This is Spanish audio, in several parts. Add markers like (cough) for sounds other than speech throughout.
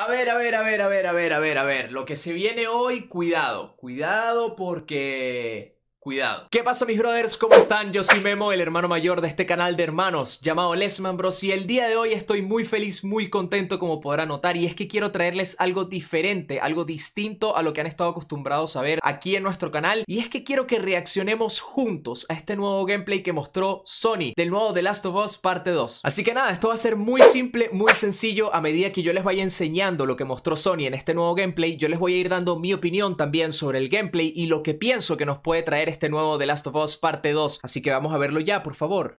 A ver, a ver, a ver, a ver, a ver, a ver, a ver. Lo que se viene hoy, cuidado. Cuidado porque cuidado. ¿Qué pasa mis brothers? ¿Cómo están? Yo soy Memo, el hermano mayor de este canal de hermanos llamado Lesman Bros y el día de hoy estoy muy feliz, muy contento como podrán notar y es que quiero traerles algo diferente, algo distinto a lo que han estado acostumbrados a ver aquí en nuestro canal y es que quiero que reaccionemos juntos a este nuevo gameplay que mostró Sony del nuevo The Last of Us parte 2. Así que nada, esto va a ser muy simple, muy sencillo a medida que yo les vaya enseñando lo que mostró Sony en este nuevo gameplay, yo les voy a ir dando mi opinión también sobre el gameplay y lo que pienso que nos puede traer este este nuevo The Last of Us parte 2, así que vamos a verlo ya, por favor.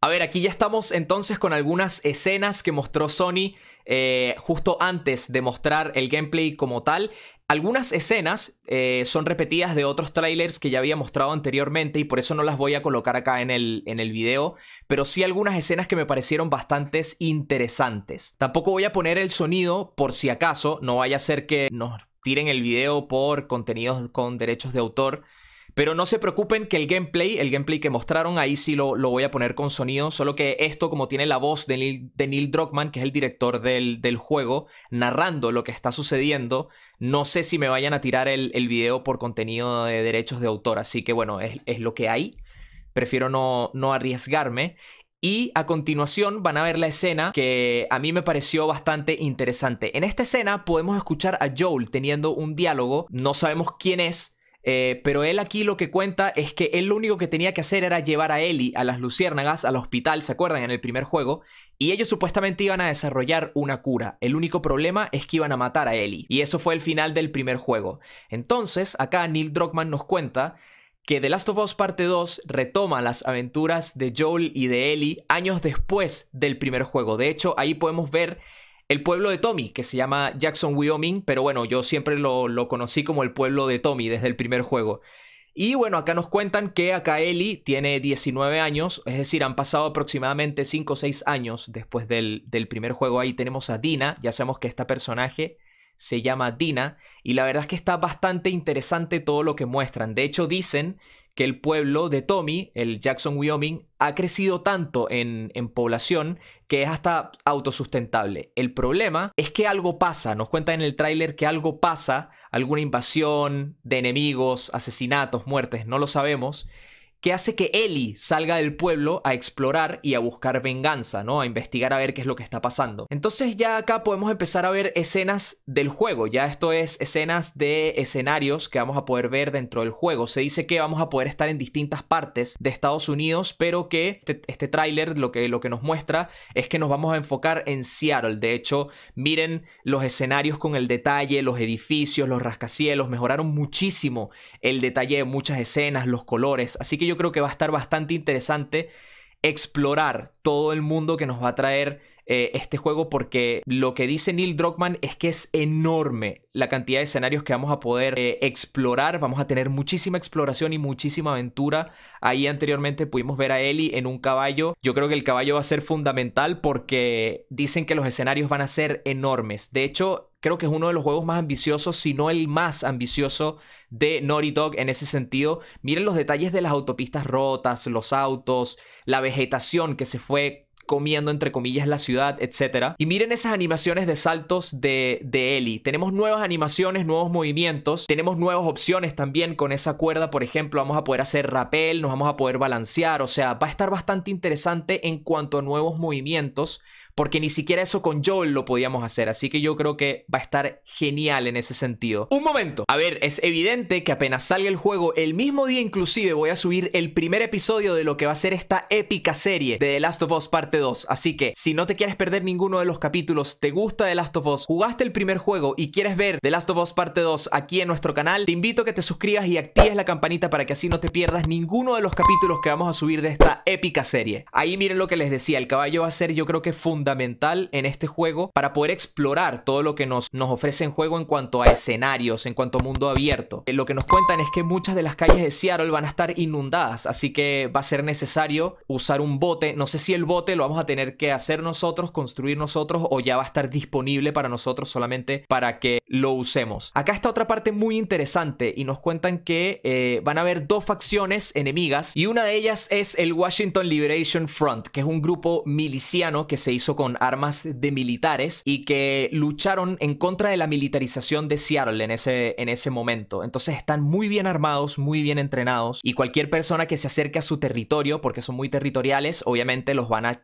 A ver, aquí ya estamos entonces con algunas escenas que mostró Sony eh, justo antes de mostrar el gameplay como tal. Algunas escenas eh, son repetidas de otros trailers que ya había mostrado anteriormente y por eso no las voy a colocar acá en el, en el video, pero sí algunas escenas que me parecieron bastante interesantes. Tampoco voy a poner el sonido por si acaso, no vaya a ser que nos tiren el video por contenidos con derechos de autor. Pero no se preocupen que el gameplay, el gameplay que mostraron, ahí sí lo, voy a poner con sonido. Solo que esto, como tiene la voz de Neil, de Neil Druckmann, que es el director del, juego, narrando lo que está sucediendo, no sé si me vayan a tirar el, el video por contenido de derechos de autor. Así que bueno, es, es lo que hay. Prefiero no, no arriesgarme. Y a continuación van a ver la escena que a mí me pareció bastante interesante. En esta escena podemos escuchar a Joel teniendo un diálogo, no sabemos quién es, eh, pero él aquí lo que cuenta es que él lo único que tenía que hacer era llevar a Ellie a las luciérnagas al hospital, ¿se acuerdan? En el primer juego. Y ellos supuestamente iban a desarrollar una cura. El único problema es que iban a matar a Ellie. Y eso fue el final del primer juego. Entonces, acá Neil Druckmann nos cuenta que The Last of Us Parte 2 retoma las aventuras de Joel y de Ellie años después del primer juego. De hecho, ahí podemos ver el pueblo de Tommy, que se llama Jackson, Wyoming, pero bueno, yo siempre lo, conocí como el pueblo de Tommy desde el primer juego. Y bueno, acá nos cuentan que acá Ellie tiene 19 años, es decir, han pasado aproximadamente 5 o 6 años después del, del primer juego. Ahí tenemos a Dina, ya sabemos que esta personaje se llama Dina, y la verdad es que está bastante interesante todo lo que muestran. De hecho, dicen que el pueblo de Tommy, el Jackson, Wyoming, ha crecido tanto en, población que es hasta autosustentable. El problema es que algo pasa, nos cuenta en el tráiler que algo pasa, alguna invasión de enemigos, asesinatos, muertes, no lo sabemos, que hace que Ellie salga del pueblo a explorar y a buscar venganza, ¿no? A investigar a ver qué es lo que está pasando. Entonces ya acá podemos empezar a ver escenas del juego, ya esto es escenas de escenarios que vamos a poder ver dentro del juego. Se dice que vamos a poder estar en distintas partes de Estados Unidos, pero que este, este tráiler lo que, lo que nos muestra es que nos vamos a enfocar en Seattle. De hecho, miren los escenarios con el detalle, los edificios, los rascacielos, mejoraron muchísimo el detalle de muchas escenas, los colores, así que yo yo creo que va a estar bastante interesante explorar todo el mundo que nos va a traer eh, este juego porque lo que dice Neil Druckmann es que es enorme la cantidad de escenarios que vamos a poder eh, explorar, vamos a tener muchísima exploración y muchísima aventura. Ahí anteriormente pudimos ver a Ellie en un caballo, yo creo que el caballo va a ser fundamental porque dicen que los escenarios van a ser enormes. De hecho, creo que es uno de los juegos más ambiciosos, si no el más ambicioso de Naughty Dog en ese sentido. Miren los detalles de las autopistas rotas, los autos, la vegetación que se fue comiendo entre comillas la ciudad, etc. Y miren esas animaciones de saltos de, de Ellie. Tenemos nuevas animaciones, nuevos movimientos, tenemos nuevas opciones también con esa cuerda, por ejemplo, vamos a poder hacer rappel, nos vamos a poder balancear, o sea, va a estar bastante interesante en cuanto a nuevos movimientos porque ni siquiera eso con Joel lo podíamos hacer, así que yo creo que va a estar genial en ese sentido. Un momento, a ver, es evidente que apenas salga el juego, el mismo día inclusive voy a subir el primer episodio de lo que va a ser esta épica serie de The Last of Us Part 2. Así que si no te quieres perder ninguno de los capítulos, te gusta The Last of Us, jugaste el primer juego y quieres ver The Last of Us parte 2 aquí en nuestro canal, te invito a que te suscribas y actives la campanita para que así no te pierdas ninguno de los capítulos que vamos a subir de esta épica serie. Ahí miren lo que les decía, el caballo va a ser yo creo que fundamental en este juego para poder explorar todo lo que nos, nos ofrece en juego en cuanto a escenarios, en cuanto a mundo abierto. Eh, lo que nos cuentan es que muchas de las calles de Seattle van a estar inundadas, así que va a ser necesario usar un bote, no sé si el bote lo vamos a tener que hacer nosotros, construir nosotros o ya va a estar disponible para nosotros solamente para que lo usemos. Acá está otra parte muy interesante y nos cuentan que eh, van a haber dos facciones enemigas y una de ellas es el Washington Liberation Front, que es un grupo miliciano que se hizo con armas de militares y que lucharon en contra de la militarización de Seattle en ese, en ese momento. Entonces están muy bien armados, muy bien entrenados y cualquier persona que se acerque a su territorio, porque son muy territoriales, obviamente los van a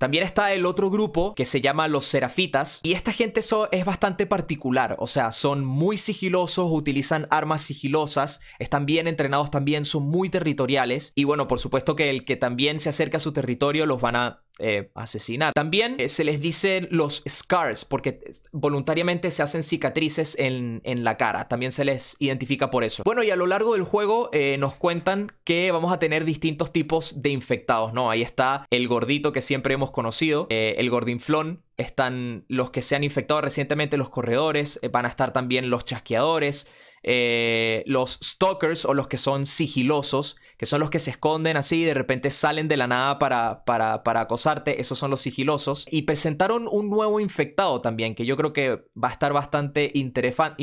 También está el otro grupo que se llama los serafitas y esta gente es bastante particular, o sea, son muy sigilosos, utilizan armas sigilosas, están bien entrenados también, son muy territoriales y bueno, por supuesto que el que también se acerca a su territorio los van a eh, asesinar. También eh, se les dice los scars, porque eh, voluntariamente se hacen cicatrices en, la cara. También se les identifica por eso. Bueno, y a lo largo del juego nos cuentan que vamos a tener distintos tipos de infectados, ¿no? Ahí está el gordito que siempre hemos conocido, eh, el gordinflón, están los que se han infectado recientemente, los corredores, eh, van a estar también los chasqueadores, eh, los stalkers o los que son sigilosos, que son los que se esconden así y de repente salen de la nada para, para, para acosarte, esos son los sigilosos. Y presentaron un nuevo infectado también, que yo creo que va a estar bastante interesante,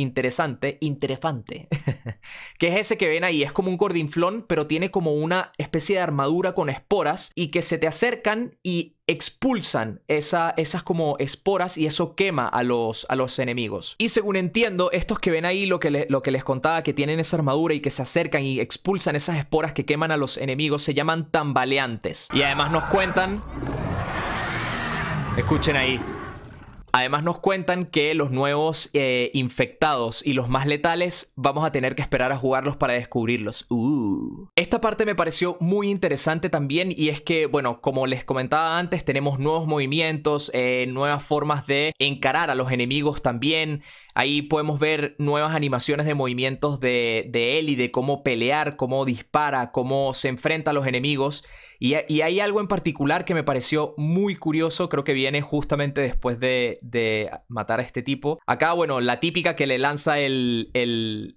interesante, (laughs) que es ese que ven ahí, es como un gordinflón, pero tiene como una especie de armadura con esporas y que se te acercan y expulsan esa, esas como esporas y eso quema a los, a los enemigos. Y según entiendo, estos que ven ahí lo que, lo que les contaba, que tienen esa armadura y que se acercan y expulsan esas esporas que queman a los enemigos, se llaman tambaleantes. Y además nos cuentan... Escuchen ahí. Además nos cuentan que los nuevos eh, infectados y los más letales vamos a tener que esperar a jugarlos para descubrirlos. Uh. Esta parte me pareció muy interesante también y es que, bueno, como les comentaba antes, tenemos nuevos movimientos, eh, nuevas formas de encarar a los enemigos también. Ahí podemos ver nuevas animaciones de movimientos de, de él y de cómo pelear, cómo dispara, cómo se enfrenta a los enemigos. Y, hay algo en particular que me pareció muy curioso, creo que viene justamente después de, matar a este tipo. Acá, bueno, la típica que le lanza el,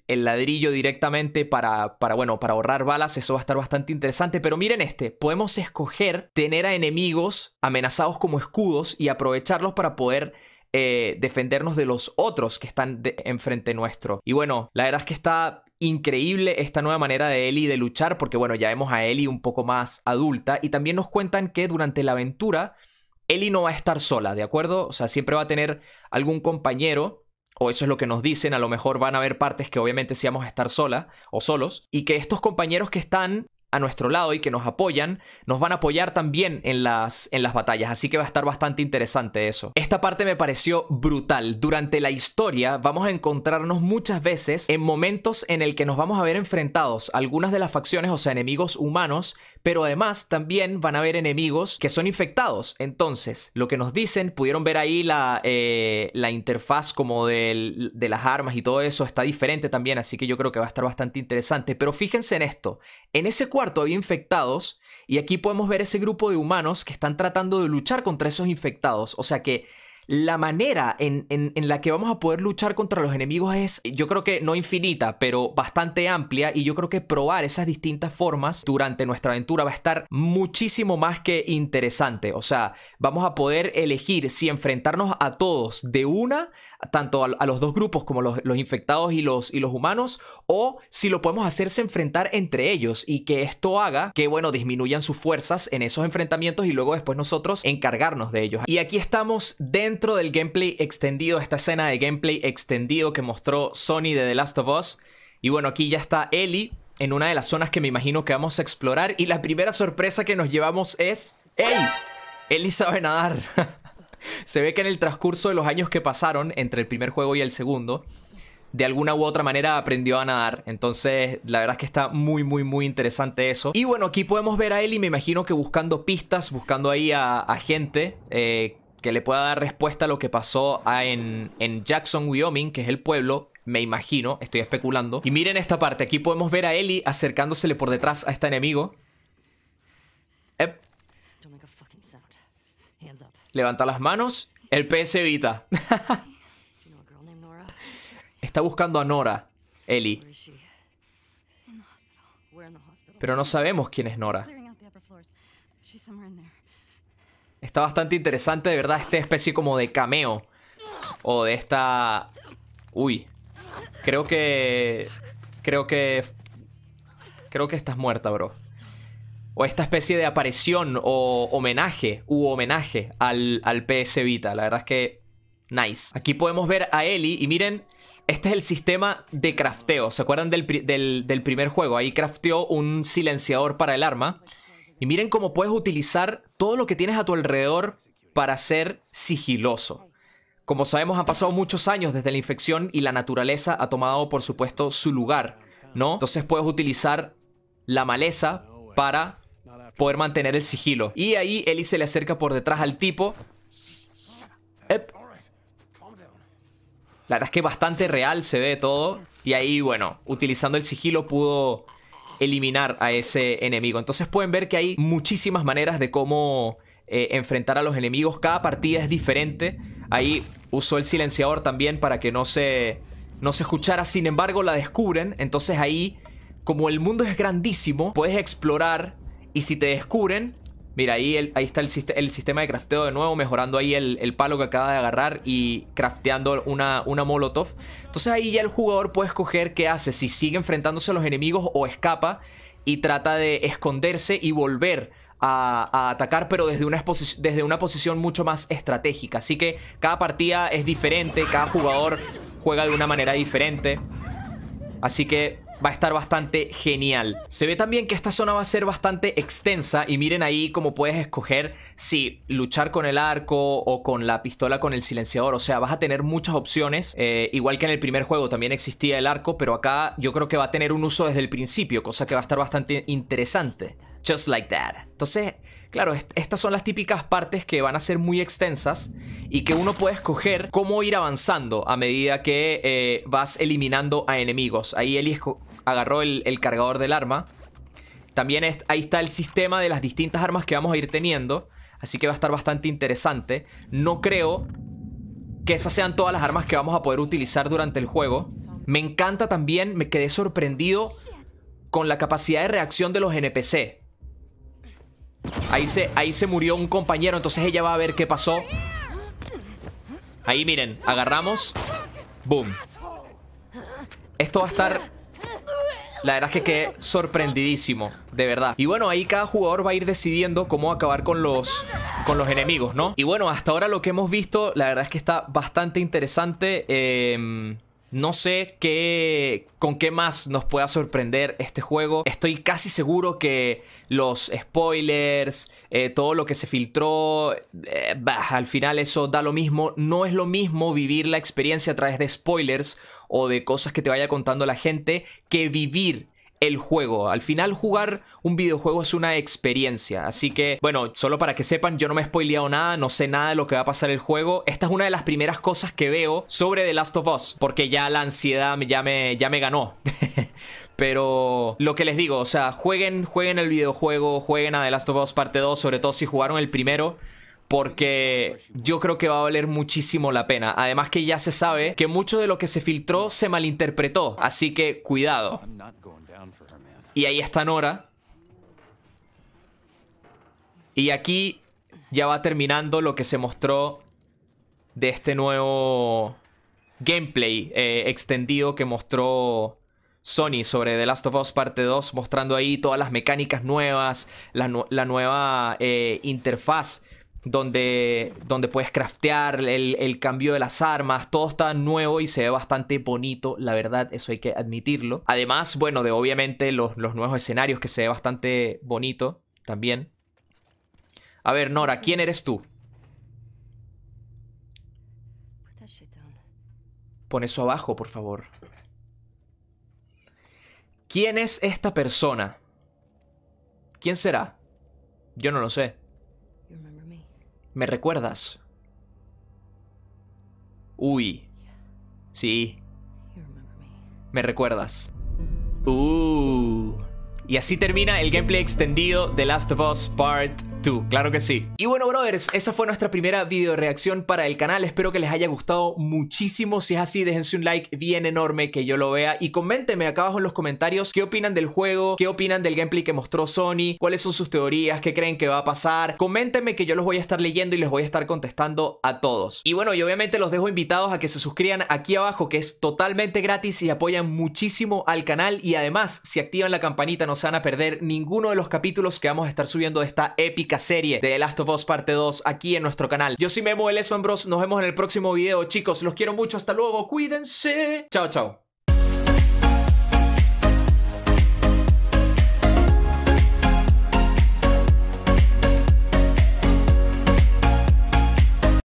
ladrillo directamente para, para, bueno, para ahorrar balas, eso va a estar bastante interesante. Pero miren este, podemos escoger tener a enemigos amenazados como escudos y aprovecharlos para poder eh, defendernos de los otros que están enfrente nuestro. Y bueno, la verdad es que está increíble esta nueva manera de Ellie de luchar, porque bueno, ya vemos a Ellie un poco más adulta y también nos cuentan que durante la aventura Ellie no va a estar sola, ¿de acuerdo? O sea, siempre va a tener algún compañero, o eso es lo que nos dicen, a lo mejor van a haber partes que obviamente sí vamos a estar sola o solos, y que estos compañeros que están a nuestro lado y que nos apoyan, nos van a apoyar también en las, en las batallas, así que va a estar bastante interesante eso. Esta parte me pareció brutal. Durante la historia vamos a encontrarnos muchas veces en momentos en el que nos vamos a ver enfrentados algunas de las facciones, o sea, enemigos humanos, pero además también van a haber enemigos que son infectados. Entonces, lo que nos dicen, pudieron ver ahí la, eh, la interfaz como de las armas y todo eso está diferente también, así que yo creo que va a estar bastante interesante. Pero fíjense en esto, en ese cuarto había infectados y aquí podemos ver ese grupo de humanos que están tratando de luchar contra esos infectados, o sea que la manera en, la que vamos a poder luchar contra los enemigos es, yo creo que no infinita, pero bastante amplia y yo creo que probar esas distintas formas durante nuestra aventura va a estar muchísimo más que interesante. O sea, vamos a poder elegir si enfrentarnos a todos de una, tanto a, los dos grupos como los, los, infectados y los, y los humanos, o si lo podemos hacerse enfrentar entre ellos y que esto haga que, bueno, disminuyan sus fuerzas en esos enfrentamientos y luego después nosotros encargarnos de ellos. Y aquí estamos dentro dentro del gameplay extendido, esta escena de gameplay extendido que mostró Sony de The Last of Us. Y bueno, aquí ya está Ellie en una de las zonas que me imagino que vamos a explorar. Y la primera sorpresa que nos llevamos es... ¡Ey! Ellie sabe nadar. (laughs) Se ve que en el transcurso de los años que pasaron entre el primer juego y el segundo, de alguna u otra manera aprendió a nadar. Entonces, la verdad es que está muy, muy, muy interesante eso. Y bueno, aquí podemos ver a Ellie, me imagino que buscando pistas, buscando ahí a, gente eh, que le pueda dar respuesta a lo que pasó en, Jackson, Wyoming, que es el pueblo me imagino, estoy especulando. Y miren esta parte, aquí podemos ver a Ellie acercándosele por detrás a este enemigo. Levanta las manos, el PS evita. (laughs) Está buscando a Nora, Ellie. Pero no sabemos quién es Nora. Está bastante interesante, de verdad, esta especie como de cameo. O de esta... Uy. Creo que... Creo que... Creo que estás muerta, bro. O esta especie de aparición o homenaje, u homenaje al, al PS Vita. La verdad es que... Nice. Aquí podemos ver a Eli y miren, este es el sistema de crafteo. ¿Se acuerdan del, del primer juego? Ahí crafteó un silenciador para el arma. Y miren cómo puedes utilizar todo lo que tienes a tu alrededor para ser sigiloso. Como sabemos, han pasado muchos años desde la infección y la naturaleza ha tomado, por supuesto, su lugar, ¿no? Entonces puedes utilizar la maleza para poder mantener el sigilo. Y ahí Eli se le acerca por detrás al tipo. La verdad es que bastante real se ve todo. Y ahí, bueno, utilizando el sigilo pudo eliminar a ese enemigo. Entonces pueden ver que hay muchísimas maneras de cómo eh, enfrentar a los enemigos. Cada partida es diferente. Ahí usó el silenciador también para que no se, no se escuchara. Sin embargo, la descubren. Entonces ahí, como el mundo es grandísimo, puedes explorar. Y si te descubren, Mira, ahí, el, ahí está el, sistema de crafteo de nuevo, mejorando ahí el, palo que acaba de agarrar y crafteando una, una, molotov. Entonces ahí ya el jugador puede escoger qué hace, si sigue enfrentándose a los enemigos o escapa y trata de esconderse y volver a, atacar, pero desde una, desde una posición mucho más estratégica. Así que cada partida es diferente, cada jugador juega de una manera diferente. Así que va a estar bastante genial. Se ve también que esta zona va a ser bastante extensa y miren ahí cómo puedes escoger si luchar con el arco o con la pistola con el silenciador. O sea, vas a tener muchas opciones. Eh, igual que en el primer juego también existía el arco, pero acá yo creo que va a tener un uso desde el principio, cosa que va a estar bastante interesante. Just like that. Entonces, Claro, estas son las típicas partes que van a ser muy extensas y que uno puede escoger cómo ir avanzando a medida que eh, vas eliminando a enemigos. Ahí el agarró el, cargador del arma. También es, ahí está el sistema de las distintas armas que vamos a ir teniendo. Así que va a estar bastante interesante. No creo que esas sean todas las armas que vamos a poder utilizar durante el juego. Me encanta también, me quedé sorprendido con la capacidad de reacción de los NPC. Ahí se, ahí se murió un compañero, entonces ella va a ver qué pasó. Ahí miren, agarramos. Boom. Esto va a estar la verdad es que quedé sorprendidísimo, de verdad. Y bueno, ahí cada jugador va a ir decidiendo cómo acabar con los, con los enemigos, ¿no? Y bueno, hasta ahora lo que hemos visto, la verdad es que está bastante interesante. Eh... No sé qué, con qué más nos pueda sorprender este juego. Estoy casi seguro que los spoilers, eh, todo lo que se filtró, eh, al final eso da lo mismo. No es lo mismo vivir la experiencia a través de spoilers o de cosas que te vaya contando la gente que vivir el juego. Al final jugar un videojuego es una experiencia. Así que, bueno, solo para que sepan, yo no me he spoileado nada, no sé nada de lo que va a pasar el juego. Esta es una de las primeras cosas que veo sobre The Last of Us, porque ya la ansiedad ya me, ya me ganó. (laughs) Pero lo que les digo, o sea, jueguen, jueguen el videojuego, jueguen a The Last of Us parte 2, sobre todo si jugaron el primero porque yo creo que va a valer muchísimo la pena. Además que ya se sabe que mucho de lo que se filtró se malinterpretó, así que cuidado. Y ahí está Nora. Y aquí ya va terminando lo que se mostró de este nuevo gameplay eh, extendido que mostró Sony sobre The Last of Us Parte 2, mostrando ahí todas las mecánicas nuevas, la, nueva eh, interfaz donde, donde puedes craftear, el, cambio de las armas, todo está nuevo y se ve bastante bonito, la verdad, eso hay que admitirlo. Además, bueno, de obviamente los, los nuevos escenarios que se ve bastante bonito también. A ver, Nora, ¿quién eres tú? Pon eso abajo, por favor. ¿Quién es esta persona? ¿Quién será? Yo no lo sé. ¿Me recuerdas? Uy. Sí. Me recuerdas. Uh. Y así termina el gameplay extendido de Last of Us Part tú, claro que sí. Y bueno, brothers, esa fue nuestra primera video reacción para el canal. Espero que les haya gustado muchísimo. Si es así, déjense un like bien enorme que yo lo vea. Y coméntenme acá abajo en los comentarios qué opinan del juego, qué opinan del gameplay que mostró Sony, cuáles son sus teorías, qué creen que va a pasar. Coméntenme que yo los voy a estar leyendo y les voy a estar contestando a todos. Y bueno, y obviamente los dejo invitados a que se suscriban aquí abajo, que es totalmente gratis y apoyan muchísimo al canal. Y además, si activan la campanita, no se van a perder ninguno de los capítulos que vamos a estar subiendo de esta épica serie de The Last of Us Parte 2 aquí en nuestro canal. Yo soy Memo, el Esman Bros. Nos vemos en el próximo video, chicos. Los quiero mucho. Hasta luego. Cuídense. Chao, chao.